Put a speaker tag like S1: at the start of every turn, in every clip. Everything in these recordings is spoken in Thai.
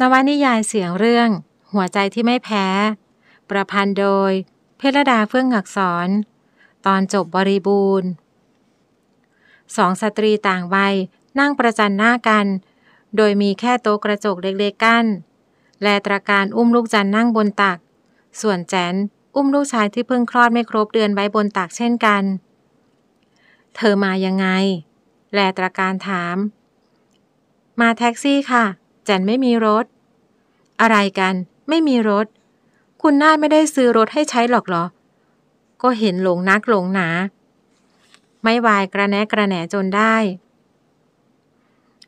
S1: นวนิยายเสียงเรื่อง หัวใจที่ไม่แพ้ ประพันธ์โดยเพลรดาเฟื่องอักษร ตอนจบบริบูรณ์สองสตรีต่างวัยนั่งประจันหน้ากัน โดยมีแค่โต๊ะกระจกเล็กๆกั้น และตราการอุ้มลูกจันนั่งบนตัก ส่วนแจนอุ้มลูกชายที่เพิ่งคลอดไม่ครบเดือนไว้บนตักเช่นกัน เธอมายังไง แลตราการถาม มาแท็กซี่ค่ะจันไม่มีรถ อะไรกัน ไม่มีรถ คุณนาไม่ได้ซื้อรถให้ใช้หรอกเหรอ ก็เห็นหลงนักหลงหนา ไม่วายกระแนะกระแหนจนได้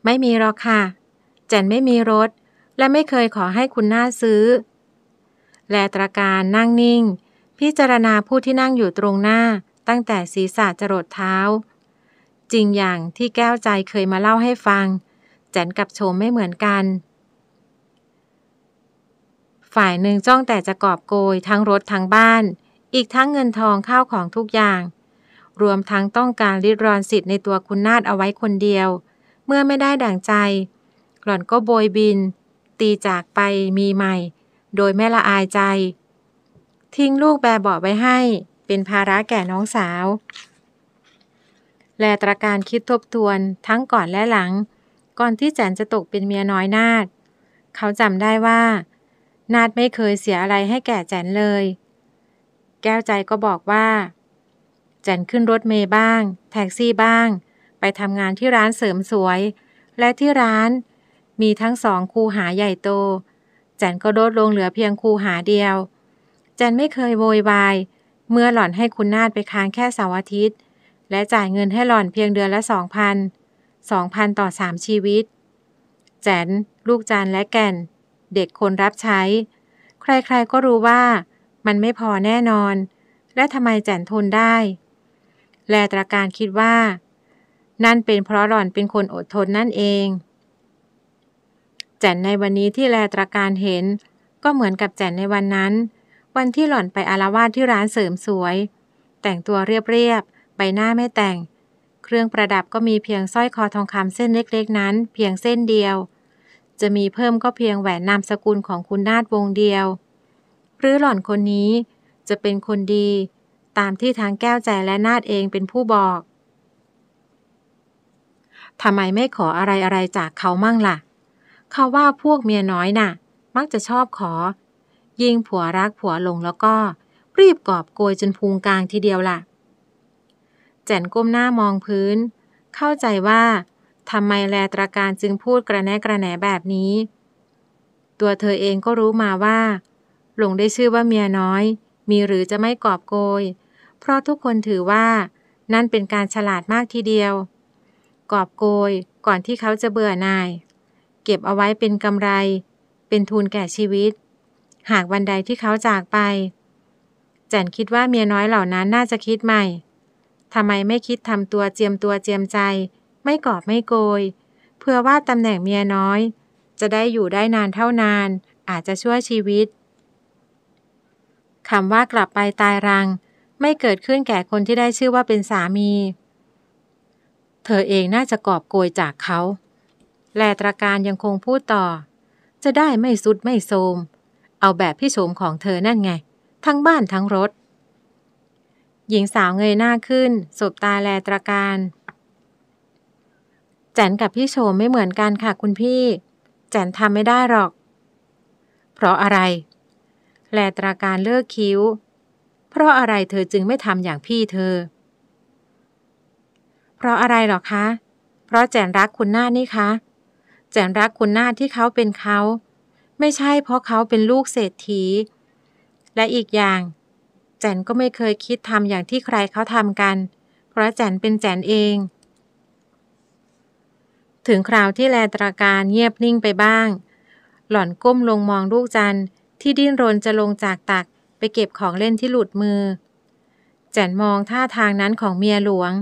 S1: ไม่มีหรอกค่ะ แจนไม่มีรถและไม่เคยขอให้คุณนาซื้อ แลตระการนั่งนิ่ง พิจารณาผู้ที่นั่งอยู่ตรงหน้าตั้งแต่ศีรษะจรดเท้า จริงอย่างที่แก้วใจเคยมาเล่าให้ฟังจันกับโชมไม่เหมือนกัน ฝ่ายหนึ่งจ้องแต่จะกอบโกยทั้งรถทั้งบ้าน อีกทั้งเงินทองข้าวของทุกอย่าง รวมทั้งต้องการริดรอนสิทธิ์ในตัวคุณนาฏเอาไว้คนเดียว เมื่อไม่ได้ดั่งใจหล่อนก็โบยบิน ตีจากไปมีใหม่ โดยไม่ละอายใจ ทิ้งลูกแบเบาะไว้ให้ เป็นภาระแก่น้องสาว แลตระการคิดทบทวนทั้งก่อนและหลังก่อนที่แจนจะตกเป็นเมียน้อยนาดเขาจำได้ว่า นาดไม่เคยเสียอะไรให้แก่แจนเลย แก้วใจก็บอกว่า แจนขึ้นรถเมย์บ้าง แท็กซี่บ้าง ไปทำงานที่ร้านเสริมสวย และที่ร้าน มีทั้งสองคูหาใหญ่โต แจนก็ลดลงเหลือเพียงคูหาเดียว แจนไม่เคยโวยวาย เมื่อหล่อนให้คุณนาดไปค้างแค่เสาร์อาทิตย์ และจ่ายเงินให้หล่อนเพียงเดือนละสองพัน2,000ต่อ3 ชีวิต แจนลูกจานและแก่น เด็กคนรับใช้ ใครๆ ก็รู้ว่า มันไม่พอแน่นอน และทำไมแจนทนได้ แลตระการคิดว่า นั่นเป็นเพราะหล่อนเป็นคนอดทนนั่นเอง แจนในวันนี้ที่แลตระการเห็น ก็เหมือนกับแจนในวันนั้น วันที่หล่อนไปอารวาสที่ร้านเสริมสวย แต่งตัวเรียบๆ ใบหน้าไม่แต่งเครื่องประดับก็มีเพียงสร้อยคอทองคำเส้นเล็กๆ นั้น เพียงเส้นเดียว จะมีเพิ่มก็เพียงแหวนนามสกุลของคุณนาฏวงเดียวหรือหล่อนคนนี้จะเป็นคนดีตามที่ทางแก้วใจและนาฏเองเป็นผู้บอกทำไมไม่ขออะไรอะไรจากเขามั่งละ่ะ เขาว่าพวกเมียน้อยนะ่ะ มักจะชอบขอ ยิ่งผัวรักผัวหลงแล้วก็รีบกอบโกยจนพุงกลางทีเดียวละ่ะแจนก้มหน้ามองพื้น เข้าใจว่าทำไมแลตรการจึงพูดกระแนกระแหนแบบนี้ ตัวเธอเองก็รู้มาว่าหลงได้ชื่อว่าเมียน้อย มีหรือจะไม่กอบโกย เพราะทุกคนถือว่านั่นเป็นการฉลาดมากทีเดียว กอบโกยก่อนที่เขาจะเบื่อนาย เก็บเอาไว้เป็นกำไร เป็นทุนแก่ชีวิต หากวันใดที่เขาจากไปแจนคิดว่าเมียน้อยเหล่านั้นน่าจะคิดใหม่ทำไมไม่คิดทำตัวเจียมตัวเจียมใจ ไม่กอบไม่โกยเพื่อว่าตำแหน่งเมียน้อย จะได้อยู่ได้นานเท่านาน อาจจะช่วยชีวิตคำว่ากลับไปตายรัง ไม่เกิดขึ้นแก่คนที่ได้ชื่อว่าเป็นสามี เธอเองน่าจะกอบโกยจากเขาแลตรการยังคงพูดต่อ จะได้ไม่สุดไม่โทมเอาแบบพี่โสมของเธอนั่นไง ทั้งบ้านทั้งรถหญิงสาวเงยหน้าขึ้น สบตาแลตระการแจนกับพี่โชมไม่เหมือนกันค่ะคุณพี่ แจนทำไม่ได้หรอก เพราะอะไร แลตระการเลิกคิ้ว เพราะอะไรเธอจึงไม่ทำอย่างพี่เธอ เพราะอะไรหรอคะ เพราะแจนรักคุณหน้านี่คะ แจนรักคุณหน้าที่เขาเป็นเขา ไม่ใช่เพราะเขาเป็นลูกเศรษฐี และอีกอย่างแจนก็ไม่เคยคิดทำอย่างที่ใครเขาทำกัน เพราะแจนเป็นแจนเอง ถึงคราวที่แลตราการเงียบนิ่งไปบ้าง หล่อนก้มลงมองลูกจันที่ดิ้นรนจะลงจากตักไปเก็บของเล่นที่หลุดมือ แจนมองท่าทางนั้นของเมียหลวง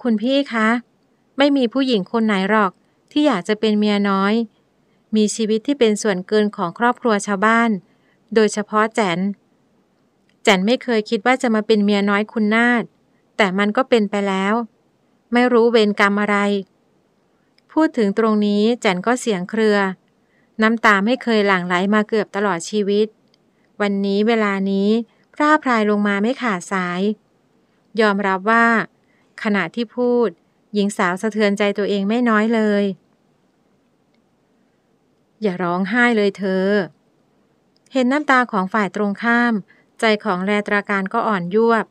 S1: คุณพี่คะ ไม่มีผู้หญิงคนไหนหรอกที่อยากจะเป็นเมียน้อย มีชีวิตที่เป็นส่วนเกินของครอบครัวชาวบ้าน โดยเฉพาะแจนแจนไม่เคยคิดว่าจะมาเป็นเมียน้อยคุณนาฏแต่มันก็เป็นไปแล้ว ไม่รู้เวรกรรมอะไร พูดถึงตรงนี้แจนก็เสียงเครือ น้ำตาไม่เคยหลั่งไหลมาเกือบตลอดชีวิต วันนี้เวลานี้พร่าพรายลงมาไม่ขาดสาย ยอมรับว่า ขณะที่พูด หญิงสาวสะเทือนใจตัวเองไม่น้อยเลย อย่าร้องไห้เลยเธอ เห็นน้ำตาของฝ่ายตรงข้ามใจของแรตราการก็อ่อนยวบ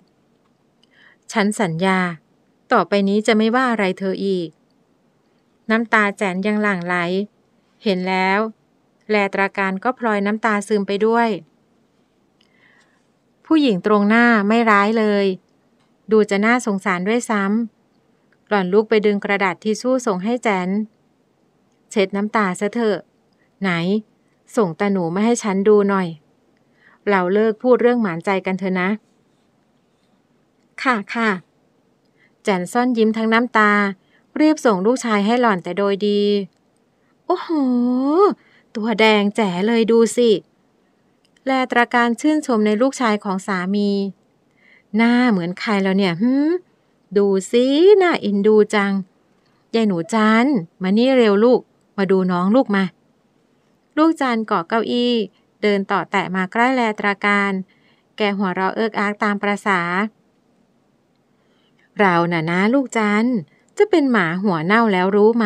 S1: ฉันสัญญา ต่อไปนี้จะไม่ว่าอะไรเธออีก น้ำตาแจนยังหลั่งไหล เห็นแล้วแรตราการก็พลอยน้ำตาซึมไปด้วย ผู้หญิงตรงหน้าไม่ร้ายเลย ดูจะน่าสงสารด้วยซ้ำหล่อนลุกไปดึงกระดาษทิชชู่ส่งให้แจนเช็ดน้ำตาซะเถอะไหน ส่งตาหนูมาให้ฉันดูหน่อยเราเลิกพูดเรื่องหมานใจกันเถอะนะ ค่ะค่ะจันซ่อนยิ้มทั้งน้ำตา เรียบส่งลูกชายให้หล่อนแต่โดยดี โอ้โห ตัวแดงแจ๋เลยดูสิ แลตระการชื่นชมในลูกชายของสามี หน้าเหมือนใครแล้วเนี่ยหืมดูสิหน้าอินดูจังยายหนูจันมานี่เร็วลูก มาดูน้องลูกมา ลูกจันเกาะเก้าอี้เดินต่อแตะมาใกล้แลตราการ แกหัวเราะเอิกอากตามประษา เราน่ะนะลูกจันจะเป็นหมาหัวเน่าแล้วรู้ไหม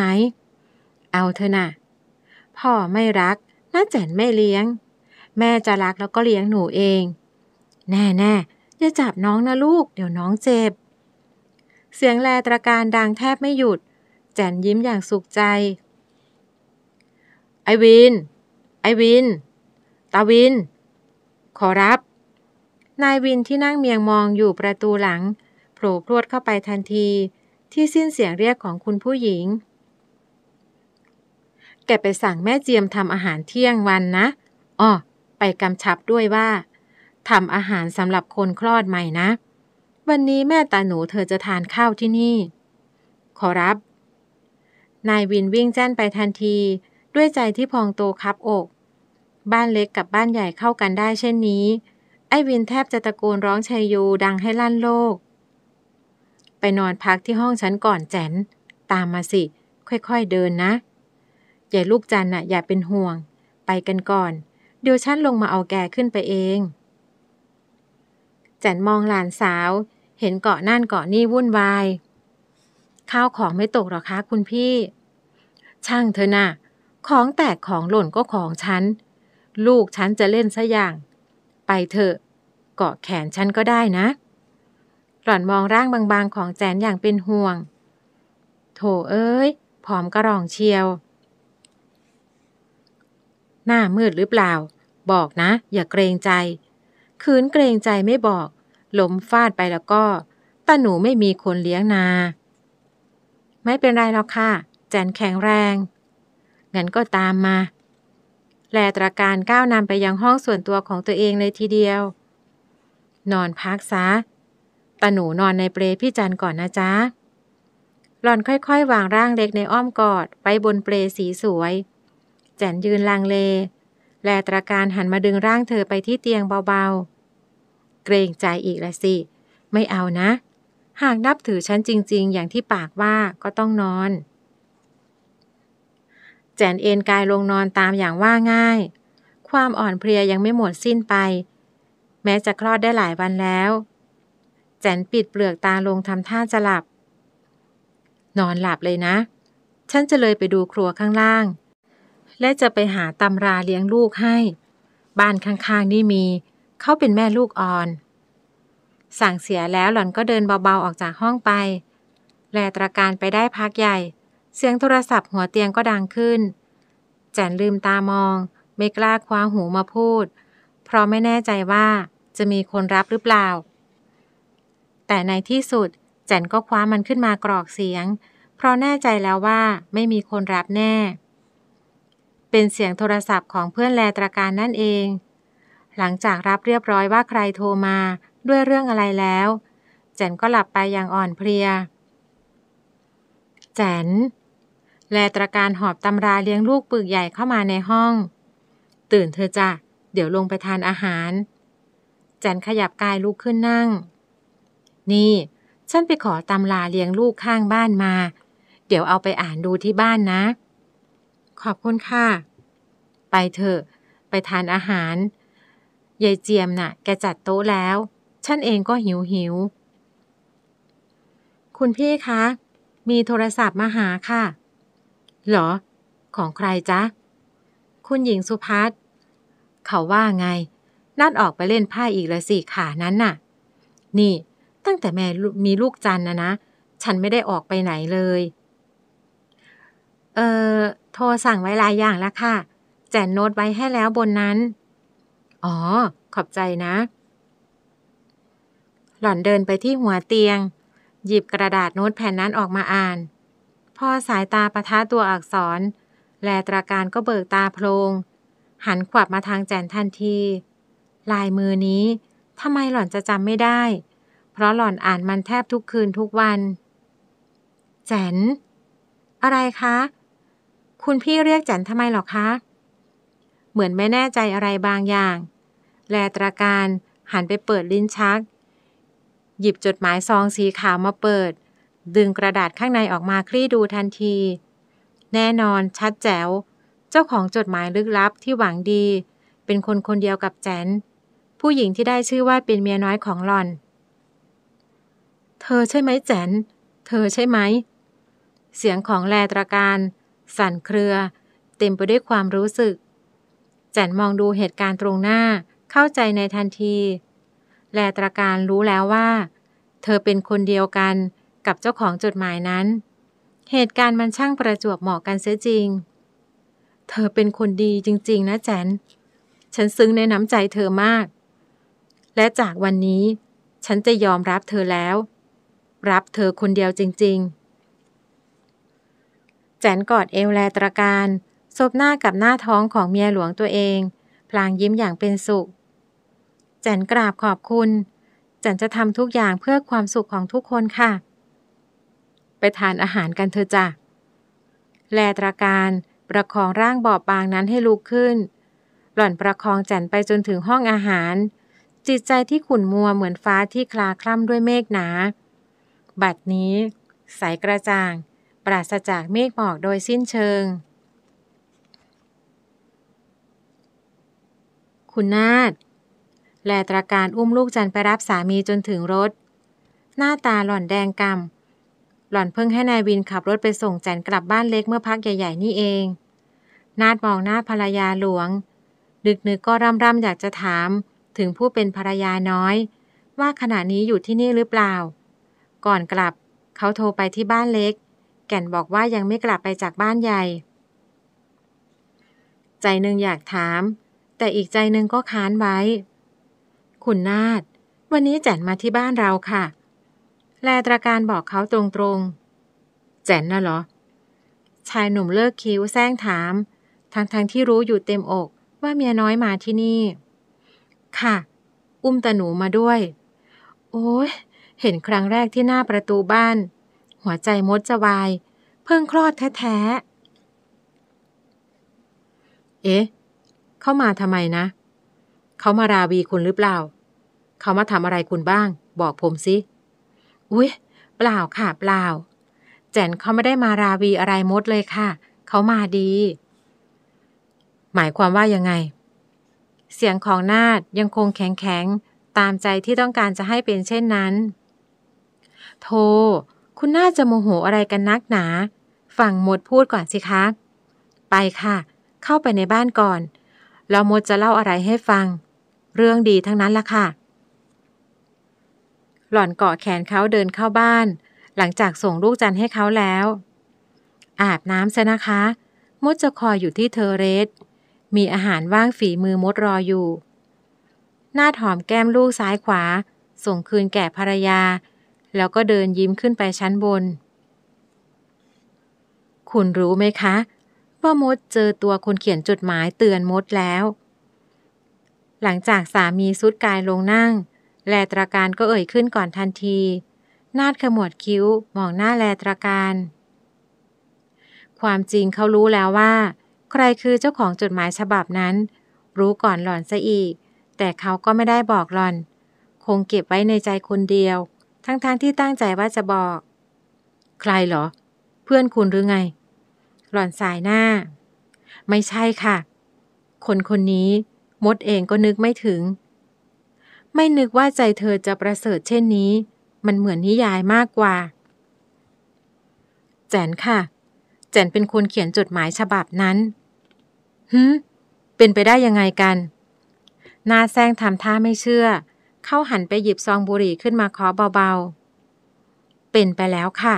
S1: เอาเถอะนะ พ่อไม่รักน้าแจนไม่เลี้ยง แม่จะรักแล้วก็เลี้ยงหนูเอง แน่แน่อย่าจับน้องนะลูกเดี๋ยวน้องเจ็บ เสียงแลตราการดังแทบไม่หยุดแจนยิ้มอย่างสุขใจ ไอวิน ไอวินตาวิน ขอรับ นายวินที่นั่งเมียงมองอยู่ประตูหลังโผล่พรวดเข้าไปทันทีที่สิ้นเสียงเรียกของคุณผู้หญิง แกไปสั่งแม่เจียมทำอาหารเที่ยงวันนะ อ้อ ไปกำชับด้วยว่าทำอาหารสำหรับคนคลอดใหม่นะ วันนี้แม่ตาหนูเธอจะทานข้าวที่นี่ ขอรับ นายวินวิ่งแจ้นไปทันที ด้วยใจที่พองโตคับอกบ้านเล็กกับบ้านใหญ่เข้ากันได้เช่นนี้ ไอ้วินแทบจะตะโกนร้องชัยยูดังให้ลั่นโลก ไปนอนพักที่ห้องฉันก่อนแจนตามมาสิ ค่อย ๆเดินนะ ใหญ่ลูกจันน่ะอย่าเป็นห่วง ไปกันก่อน เดี๋ยวฉันลงมาเอาแกขึ้นไปเองจันมองหลานสาว เห็นเกาะนั่นเกาะนี่วุ่นวาย ข้าวของไม่ตกหรอคะคุณพี่ ช่างเธอนะ่ะของแตกของหล่นก็ของฉันลูกฉันจะเล่นซะอย่าง ไปเถอะ เกาะแขนฉันก็ได้นะ หล่อนมองร่างบาง ๆ ของแจนอย่างเป็นห่วง โถเอ้ยผอมกระรองเชียว หน้ามืดหรือเปล่า บอกนะ อย่าเกรงใจ คืนเกรงใจไม่บอกล้มฟาดไปแล้วก็ตาหนูไม่มีคนเลี้ยงนา ไม่เป็นไรหรอกค่ะ แจนแข็งแรง งั้นก็ตามมาแลตระการก้าวนำไปยังห้องส่วนตัวของตัวเองเลยทีเดียว นอนพักซะตาหนูนอนในเปลพี่จันก่อนนะจ๊ะ หล่อนค่อยๆ วางร่างเล็กในอ้อมกอดไปบนเปลสีสวย แจนยืนลังเล แลตระการหันมาดึงร่างเธอไปที่เตียงเบาๆ เกรงใจอีกละสิ ไม่เอานะ หากนับถือฉันจริงๆอย่างที่ปากว่าก็ต้องนอนแจนเอนกายลงนอนตามอย่างว่าง่าย ความอ่อนเพลียยังไม่หมดสิ้นไป แม้จะคลอดได้หลายวันแล้วแจนปิดเปลือกตาลงทำท่าจะหลับ นอนหลับเลยนะ ฉันจะเลยไปดูครัวข้างล่าง และจะไปหาตำราเลี้ยงลูกให้ บ้านข้างๆนี่มีเขาเป็นแม่ลูกอ่อนสั่งเสียแล้วหล่อนก็เดินเบาๆออกจากห้องไป แลตระการไปได้พักใหญ่เสียงโทรศัพท์หัวเตียงก็ดังขึ้น แจนลืมตามอง ไม่กล้าคว้าหูมาพูด เพราะไม่แน่ใจว่าจะมีคนรับหรือเปล่า แต่ในที่สุด แจนก็คว้ามันขึ้นมากรอกเสียง เพราะแน่ใจแล้วว่าไม่มีคนรับแน่ เป็นเสียงโทรศัพท์ของเพื่อนแลตราการนั่นเอง หลังจากรับเรียบร้อยว่าใครโทรมาด้วยเรื่องอะไรแล้ว แจนก็หลับไปอย่างอ่อนเพลีย แจนแลตระการหอบตำราเลี้ยงลูกปึกใหญ่เข้ามาในห้อง ตื่นเธอจ้ะเดี๋ยวลงไปทานอาหาร จันขยับกายลุกขึ้นนั่ง นี่ ฉันไปขอตำราเลี้ยงลูกข้างบ้านมา เดี๋ยวเอาไปอ่านดูที่บ้านนะ ขอบคุณค่ะ ไปเถอะ ไปทานอาหารยายเจียมนะ่ะ แกจัดโต๊ะแล้วฉันเองก็หิวหิวคุณพี่คะ มีโทรศัพท์มาหาค่ะหรอ ของใครจ๊ะคุณหญิงสุพัฒเขาว่าไง นัดออกไปเล่นผ้าอีกละสิขานั้นน่ะ นี่ ตั้งแต่แม่มีลูกจันนะนะ ฉันไม่ได้ออกไปไหนเลย เออโทรสั่งไว้หลายอย่างแล้วค่ะ แจนโน้ตไว้ให้แล้วบนนั้น อ๋อ ขอบใจนะ หล่อนเดินไปที่หัวเตียง หยิบกระดาษโน้ตแผ่นนั้นออกมาอ่านพอสายตาประทะตัวอักษร แลตราการก็เบิกตาโพลงหันขวับมาทางแจนทันที ลายมือนี้ทำไมหล่อนจะจำไม่ได้ เพราะหล่อนอ่านมันแทบทุกคืนทุกวันแจนอะไรคะ คุณพี่เรียกแจนทำไมหรอคะ เหมือนไม่แน่ใจอะไรบางอย่าง แลตราการหันไปเปิดลิ้นชัก หยิบจดหมายซองสีขาวมาเปิดดึงกระดาษข้างในออกมาคลี่ดูทันที แน่นอนชัดแจ๋ว เจ้าของจดหมายลึกลับที่หวังดี เป็นคนคนเดียวกับแจนผู้หญิงที่ได้ชื่อว่าเป็นเมียน้อยของหลอน เธอใช่ไหมแจนเธอใช่ไหม เสียงของแลตระการ สั่นเครือ เต็มไปด้วยความรู้สึก แจนมองดูเหตุการณ์ตรงหน้าเข้าใจในทันที แลตระการรู้แล้วว่า เธอเป็นคนเดียวกันกับเจ้าของจดหมายนั้น เหตุการณ์มันช่างประจวบเหมาะกันเสียจริง เธอเป็นคนดีจริงๆ นะแจนฉันซึ้งในน้ำใจเธอมาก และจากวันนี้ฉันจะยอมรับเธอแล้ว รับเธอคนเดียวจริง ๆ แจนกอดเอวแลตรการซบหน้ากับหน้าท้องของเมียหลวงตัวเอง พลางยิ้มอย่างเป็นสุข แจนกราบขอบคุณแจนจะทำทุกอย่างเพื่อความสุขของทุกคนค่ะไปทานอาหารกันเถอะจ้ะ แลตราการประคองร่างบอบบางนั้นให้ลุกขึ้น หล่อนประคองจันไปจนถึงห้องอาหาร จิตใจที่ขุ่นมัวเหมือนฟ้าที่คลาคล่ำด้วยเมฆหนา บัดนี้ใสกระจ่าง ปราศจากเมฆหมอกโดยสิ้นเชิง คุณนาฏแลตราการอุ้มลูกจันไปรับสามีจนถึงรถ หน้าตาหล่อนแดงกำหล่อนเพิ่งให้นายวินขับรถไปส่งจนกลับบ้านเล็กเมื่อพักใหญ่ ๆ นี่เอง นาดมองหน้าภรรยาหลวงดึกๆก็ร่ำๆอยากจะถาม ถึงผู้เป็นภรรยาน้อย ว่าขณะนี้อยู่ที่นี่หรือเปล่า ก่อนกลับเขาโทรไปที่บ้านเล็ก แก่นบอกว่ายังไม่กลับไปจากบ้านใหญ่ ใจหนึ่งอยากถาม แต่อีกใจหนึ่งก็ค้านไว้ คุณนาดวันนี้แจนมาที่บ้านเราค่ะแลตระการบอกเขาตรงๆแจนน่ะเหรอ ชายหนุ่มเลิกคิ้วแซงถาม ทั้งๆทที่รู้อยู่เต็มอก ว่าเมียน้อยมาที่นี่ ค่ะ อุ้มตะหนูมาด้วย โอ้ย เห็นครั้งแรกที่หน้าประตูบ้าน หัวใจมดจะวาย เพิ่งคลอดแท้ ๆ เอ๊ะ เข้ามาทำไมนะ เขามาราวีคุณหรือเปล่า เขามาทำอะไรคุณบ้าง บอกผมสิอุ๊ยเปล่าค่ะเปล่าแจนเขาไม่ได้มาราวีอะไรมดเลยค่ะ เขามาดี หมายความว่ายังไง เสียงของนาดยังคงแข็งแข็ง ตามใจที่ต้องการจะให้เป็นเช่นนั้น โท คุณน่าจะโมโหอะไรกันนักหนาฟังมดพูดก่อนสิคะ ไปค่ะ เข้าไปในบ้านก่อนแล้วมดจะเล่าอะไรให้ฟัง เรื่องดีทั้งนั้นละค่ะหล่อนเกาะแขนเขาเดินเข้าบ้าน หลังจากส่งลูกจันให้เขาแล้ว อาบน้ำซะนะคะมดจะคอยอยู่ที่เทเรส มีอาหารว่างฝีมือมดรออยู่ หน้าหอมแก้มลูกซ้ายขวา ส่งคืนแก่ภรรยา แล้วก็เดินยิ้มขึ้นไปชั้นบน คุณรู้ไหมคะ ว่ามดเจอตัวคนเขียนจดหมายเตือนมดแล้ว หลังจากสามีสุดกายลงนั่งแลตราการก็เอ่ยขึ้นก่อนทันที นาดขมวดคิ้วมองหน้าแลตราการ ความจริงเขารู้แล้วว่า ใครคือเจ้าของจดหมายฉบับนั้น รู้ก่อนหล่อนซะอีกแต่เขาก็ไม่ได้บอกหล่อน คงเก็บไว้ในใจคนเดียว ทั้งๆทที่ตั้งใจว่าจะบอก ใครเหรอ เพื่อนคุณหรือไง หล่อนสายหน้า ไม่ใช่ค่ะ คนคนนี้มดเองก็นึกไม่ถึงไม่นึกว่าใจเธอจะประเสริฐเช่นนี้ มันเหมือนนิยายมากกว่า แจนค่ะ แจนเป็นคนเขียนจดหมายฉบับนั้นหึเป็นไปได้ยังไงกัน นาแซงทำท่าไม่เชื่อ เข้าหันไปหยิบซองบุหรี่ขึ้นมาเคาะเบาๆ เป็นไปแล้วค่ะ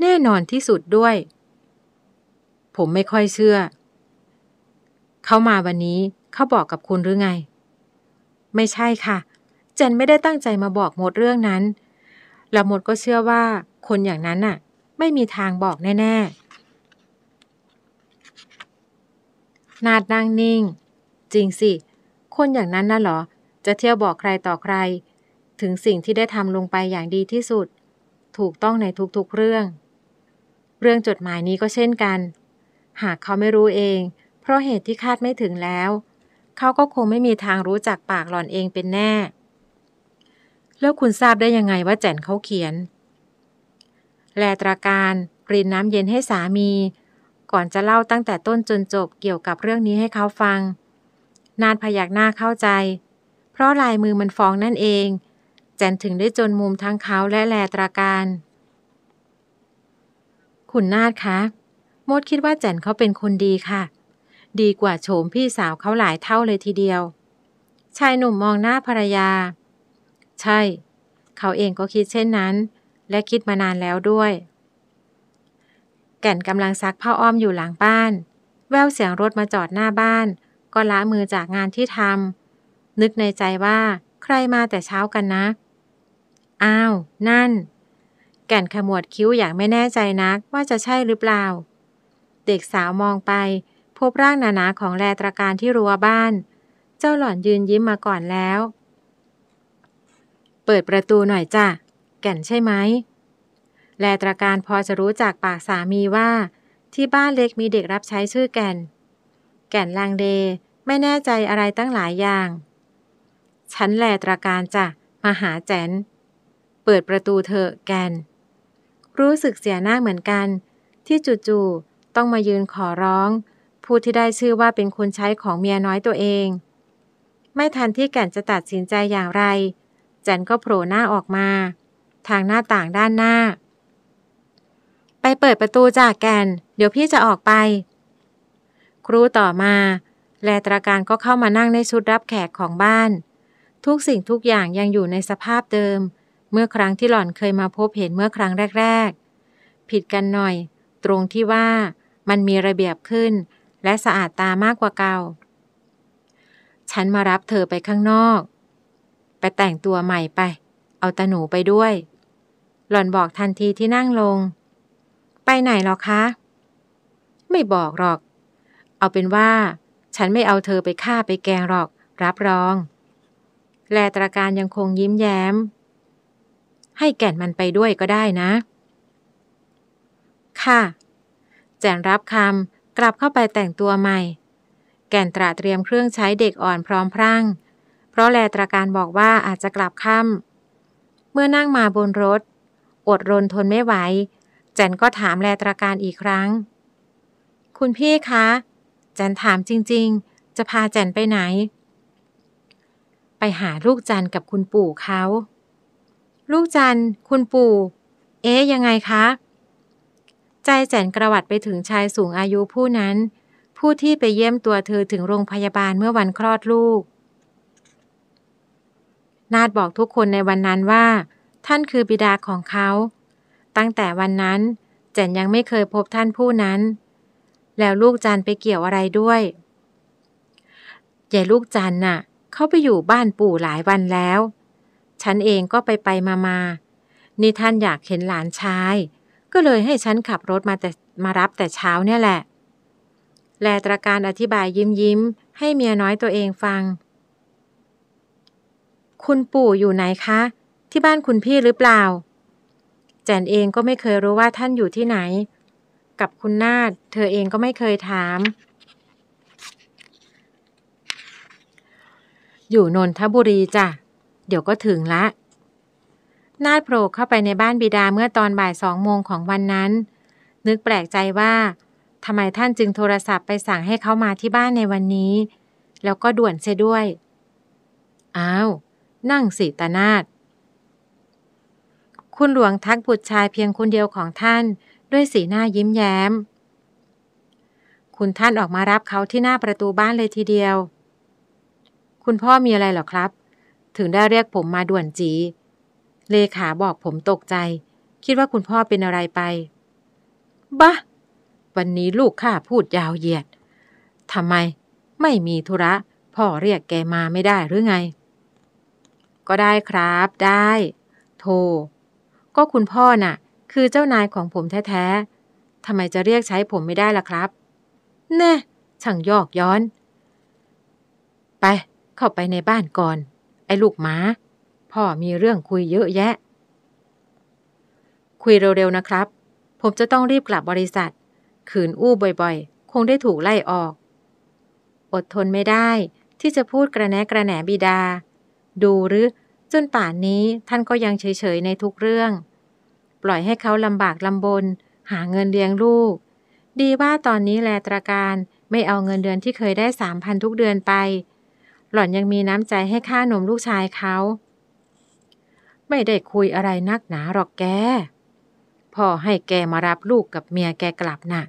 S1: แน่นอนที่สุดด้วย ผมไม่ค่อยเชื่อ เขามาวันนี้ เขาบอกกับคุณหรือไง ไม่ใช่ค่ะเจนไม่ได้ตั้งใจมาบอกหมดเรื่องนั้นแล้วมดก็เชื่อว่า คนอย่างนั้นน่ะ ไม่มีทางบอกแน่ๆนาดนั่งนิ่ง จริงสิ คนอย่างนั้นน่ะเหรอ จะเที่ยวบอกใครต่อใคร ถึงสิ่งที่ได้ทำลงไปอย่างดีที่สุด ถูกต้องในทุกๆเรื่อง เรื่องจดหมายนี้ก็เช่นกัน หากเขาไม่รู้เอง เพราะเหตุที่คาดไม่ถึงแล้ว เขาก็คงไม่มีทางรู้จักปากหล่อนเองเป็นแน่แล้วคุณทราบได้ยังไงว่าแจนเขาเขียน แลตราการรินน้ำเย็นให้สามี ก่อนจะเล่าตั้งแต่ต้นจนจบเกี่ยวกับเรื่องนี้ให้เขาฟัง นานพยักหน้าเข้าใจ เพราะลายมือมันฟ้องนั่นเอง แจนถึงได้จนมุมทั้งเขาและแลตราการ คุณนาดคะโมดคิดว่าแจนเขาเป็นคนดีค่ะ ดีกว่าโฉมพี่สาวเขาหลายเท่าเลยทีเดียว ชายหนุ่มมองหน้าภรรยาใช่ เขาเองก็คิดเช่นนั้น และคิดมานานแล้วด้วย แก่นกำลังซักผ้าอ้อมอยู่หลังบ้าน แววเสียงรถมาจอดหน้าบ้าน ก็ละมือจากงานที่ทำนึกในใจว่า ใครมาแต่เช้ากันนะ อ้าว นั่น แก่นขมวดคิ้วอย่างไม่แน่ใจนักว่าจะใช่หรือเปล่า เด็กสาวมองไป พบร่างหนาๆ ของแลตรการที่รั้วบ้าน เจ้าหล่อนยืนยิ้มมาก่อนแล้วเปิดประตูหน่อยจ้ะ แก่นใช่ไหมแลตระการพอจะรู้จากปากสามีว่า ที่บ้านเล็กมีเด็กรับใช้ชื่อแก่น แก่นลังเดไม่แน่ใจอะไรตั้งหลายอย่าง ฉันแลตระการจ้ะมาหาแจนเปิดประตูเธอแกนรู้สึกเสียหน้าเหมือนกัน ที่จู่ๆต้องมายืนขอร้องผู้ที่ได้ชื่อว่าเป็นคนใช้ของเมียน้อยตัวเอง ไม่ทันที่แก่นจะตัดสินใจอย่างไรจันก็โผล่หน้าออกมา ทางหน้าต่างด้านหน้า ไปเปิดประตูจากแกนเดี๋ยวพี่จะออกไป ครูต่อมา แลตราการก็เข้ามานั่งในชุดรับแขกของบ้าน ทุกสิ่งทุกอย่างยังอยู่ในสภาพเดิม เมื่อครั้งที่หล่อนเคยมาพบเห็นเมื่อครั้งแรกๆผิดกันหน่อย ตรงที่ว่ามันมีระเบียบขึ้นและสะอาดตามากกว่าเก่า ฉันมารับเธอไปข้างนอกไปแต่งตัวใหม่ไป เอาตาหนูไปด้วย หล่อนบอกทันทีที่นั่งลง ไปไหนหรอคะ ไม่บอกหรอก เอาเป็นว่าฉันไม่เอาเธอไปฆ่าไปแกงหรอก รับรอง แลตราการยังคงยิ้มแย้ม ให้แก่นมันไปด้วยก็ได้นะ ค่ะ แจนรับคำกลับเข้าไปแต่งตัวใหม่ แก่นตราเตรียมเครื่องใช้เด็กอ่อนพร้อมพรั่งเพราะแลตราการบอกว่าอาจจะกลับค่ำเมื่อนั่งมาบนรถ อดรนทนไม่ไหว แจนก็ถามแลตราการอีกครั้ง คุณพี่คะแจนถามจริงๆ จะพาแจนไปไหน ไปหาลูกจันกับคุณปู่เขาลูกจันคุณปู่ เอ๊ยยังไงคะใจแจนกระวัดไปถึงชายสูงอายุผู้นั้น ผู้ที่ไปเยี่ยมตัวเธอถึงโรงพยาบาลเมื่อวันคลอดลูกนาดบอกทุกคนในวันนั้นว่า ท่านคือบิดาของเขา ตั้งแต่วันนั้นแจนยังไม่เคยพบท่านผู้นั้น แล้วลูกจันไปเกี่ยวอะไรด้วยยายลูกจันน่ะ เขาไปอยู่บ้านปู่หลายวันแล้ว ฉันเองก็ไปไปมามานี่ท่านอยากเห็นหลานชาย ก็เลยให้ฉันขับรถมาแต่มารับแต่เช้าเนี่ยแหละแลตระการอธิบายยิ้มยิ้มให้เมียน้อยตัวเองฟังคุณปู่อยู่ไหนคะ ที่บ้านคุณพี่หรือเปล่าแจนเองก็ไม่เคยรู้ว่าท่านอยู่ที่ไหน กับคุณนาดเธอเองก็ไม่เคยถาม อยู่นนทบุรีจ้ะเดี๋ยวก็ถึงละ นาดโผล่เข้าไปในบ้านบิดาเมื่อตอนบ่ายสองโมงของวันนั้น นึกแปลกใจว่าทำไมท่านจึงโทรศัพท์ไปสั่งให้เขามาที่บ้านในวันนี้ แล้วก็ด่วนเสียด้วยอ้าวนั่งสีตนาฏคุณหลวงทักบุตรชายเพียงคนเดียวของท่าน ด้วยสีหน้ายิ้มแย้ม คุณท่านออกมารับเขาที่หน้าประตูบ้านเลยทีเดียว คุณพ่อมีอะไรหรอครับ ถึงได้เรียกผมมาด่วนจี เลขาบอกผมตกใจ คิดว่าคุณพ่อเป็นอะไรไปบ้าวันนี้ลูกข้าพูดยาวเหยียด ทำไม ไม่มีธุระพ่อเรียกแกมาไม่ได้หรือไงก็ได้ครับได้ โท ก็คุณพ่อนะ่ะ คือเจ้านายของผมแท้ๆทำไมจะเรียกใช้ผมไม่ได้ล่ะครับแน่ช่างยอกย้อน ไปเข้าไปในบ้านก่อน ไอ้ลูกหมา พ่อมีเรื่องคุยเยอะแยะ คุยเร็วๆนะครับ ผมจะต้องรีบกลับบริษัทขืนอู้บ่อยๆ คงได้ถูกไล่ออก อดทนไม่ได้ที่จะพูดกระแนะกระแหนบิดา ดูหรือจนป่านนี้ท่านก็ยังเฉย ๆ ในทุกเรื่อง ปล่อยให้เขาลำบากลำบน หาเงินเลี้ยงลูก ดีว่าตอนนี้แลตราการไม่เอาเงินเดือนที่เคยได้สามพันทุกเดือนไป หล่อนยังมีน้ำใจให้ค่านมลูกชายเขา ไม่ได้คุยอะไรนักหนาหรอกแกพ่อให้แกมารับลูกกับเมียแกกลับนะ่ะ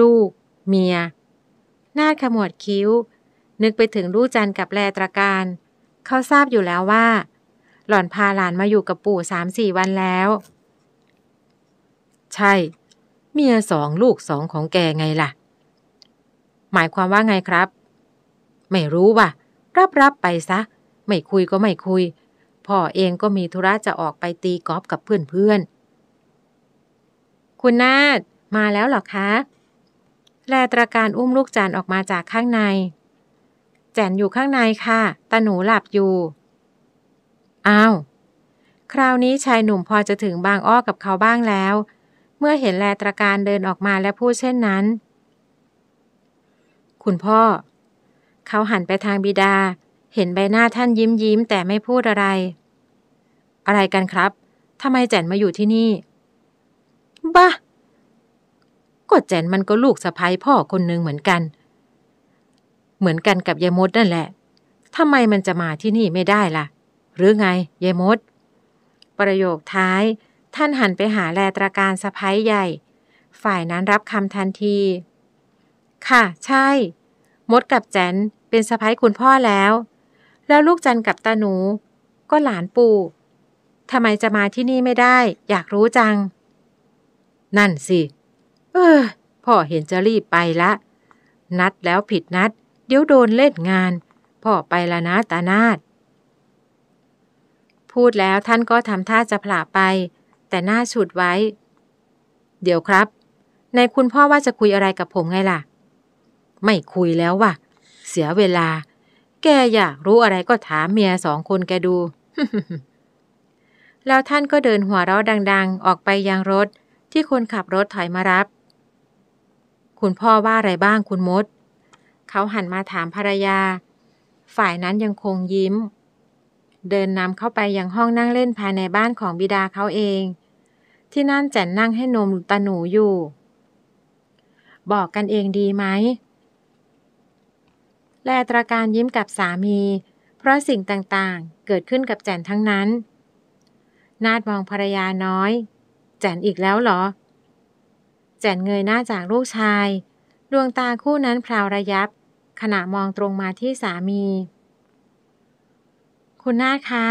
S1: ลูก เมียนาขมวดคิ้ว นึกไปถึงลูกจันกับแลตราการเขาทราบอยู่แล้วว่า หล่อนพาหลานมาอยู่กับปู่สามสี่วันแล้ว ใช่ เมียสองลูกสองของแกไงล่ะ หมายความว่าไงครับ ไม่รู้ว่ะ รับรับไปซะ ไม่คุยก็ไม่คุย พ่อเองก็มีธุระจะออกไปตีกอล์ฟกับเพื่อนๆคุณนาดมาแล้วหรอคะ แลตระการอุ้มลูกจานออกมาจากข้างในแจนอยู่ข้างในค่ะ ตาหนูหลับอยู่ อ้าว คราวนี้ชายหนุ่มพอจะถึงบางอ้อกับเขาบ้างแล้ว เมื่อเห็นแลตรการเดินออกมาและพูดเช่นนั้น คุณพ่อ เขาหันไปทางบิดา เห็นใบหน้าท่านยิ้มยิ้มแต่ไม่พูดอะไร อะไรกันครับทำไมแจนมาอยู่ที่นี่บ้าก็แจนมันก็ลูกสะพ้ยพ่อคนหนึ่งเหมือนกันเหมือนกันกับยายมดนั่นแหละ ทำไมมันจะมาที่นี่ไม่ได้ล่ะ หรือไงยายมดประโยคท้าย ท่านหันไปหาแลตราการสะพ้ายใหญ่ ฝ่ายนั้นรับคำทันที ค่ะ ใช่ มดกับแจนเป็นสะพ้ายคุณพ่อแล้ว แล้วลูกจันกับตาหนู ก็หลานปู่ทำไมจะมาที่นี่ไม่ได้ อยากรู้จัง นั่นสิ เออ พ่อเห็นจะรีบไปละ นัดแล้วผิดนัดเดี๋ยวโดนเล่นงาน พ่อไปละนะตานาดพูดแล้วท่านก็ทำท่าจะผลาไป แต่หน้าฉุดไว้ เดี๋ยวครับในคุณพ่อว่าจะคุยอะไรกับผมไงล่ะ ไม่คุยแล้วว่ะ เสียเวลา แกอยากรู้อะไรก็ถามเมียสองคนแกดู แล้วท่านก็เดินหัวเราะดัง ๆ ออกไปยังรถ ที่คนขับรถถอยมารับ คุณพ่อว่าอะไรบ้างคุณมดเขาหันมาถามภรรยา ฝ่ายนั้นยังคงยิ้ม เดินนำเข้าไปยังห้องนั่งเล่นภายในบ้านของบิดาเขาเอง ที่นั่นจนนั่งให้นมตาหนูอยู่ บอกกันเองดีไหมแลตราการยิ้มกับสามี เพราะสิ่งต่างๆ เกิดขึ้นกับแจนทั้งนั้น นาดมองภรรยาน้อยแจนอีกแล้วเหรอแจนเงยหน้าจากลูกชายดวงตาคู่นั้นพราวระยับขณะมองตรงมาที่สามี คุณนาคคะ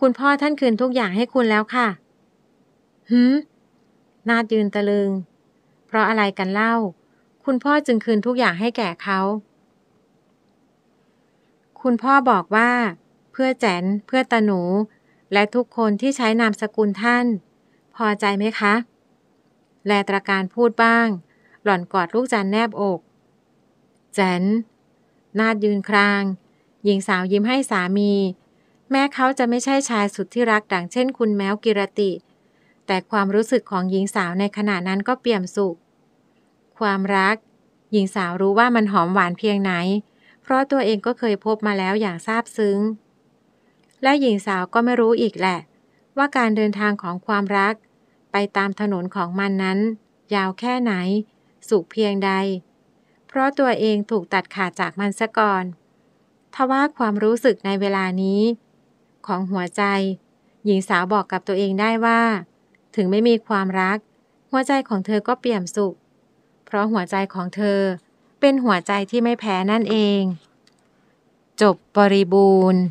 S1: คุณพ่อท่านคืนทุกอย่างให้คุณแล้วค่ะ หืมนาดยืนตะลึง เพราะอะไรกันเล่า คุณพ่อจึงคืนทุกอย่างให้แก่เขา คุณพ่อบอกว่า เพื่อแจนเพื่อตาหนู และทุกคนที่ใช้นามสกุลท่าน พอใจไหมคะ แลตรการพูดบ้าง หล่อนกอดลูกจันแนบอกแจนนาดยืนคราง หญิงสาวยิ้มให้สามี แม้เขาจะไม่ใช่ชายสุดที่รัก ดังเช่นคุณแมวกิรติ แต่ความรู้สึกของหญิงสาวในขณะนั้นก็เปี่ยมสุข ความรัก หญิงสาวรู้ว่ามันหอมหวานเพียงไหน เพราะตัวเองก็เคยพบมาแล้วอย่างซาบซึ้ง และหญิงสาวก็ไม่รู้อีกแหละ ว่าการเดินทางของความรัก ไปตามถนนของมันนั้น ยาวแค่ไหน สุขเพียงใดเพราะตัวเองถูกตัดขาดจากมันซะก่อนทว่าความรู้สึกในเวลานี้ ของหัวใจ หญิงสาวบอกกับตัวเองได้ว่า ถึงไม่มีความรัก หัวใจของเธอก็เปี่ยมสุข เพราะหัวใจของเธอเป็นหัวใจที่ไม่แพ้นั่นเอง จบบริบูรณ์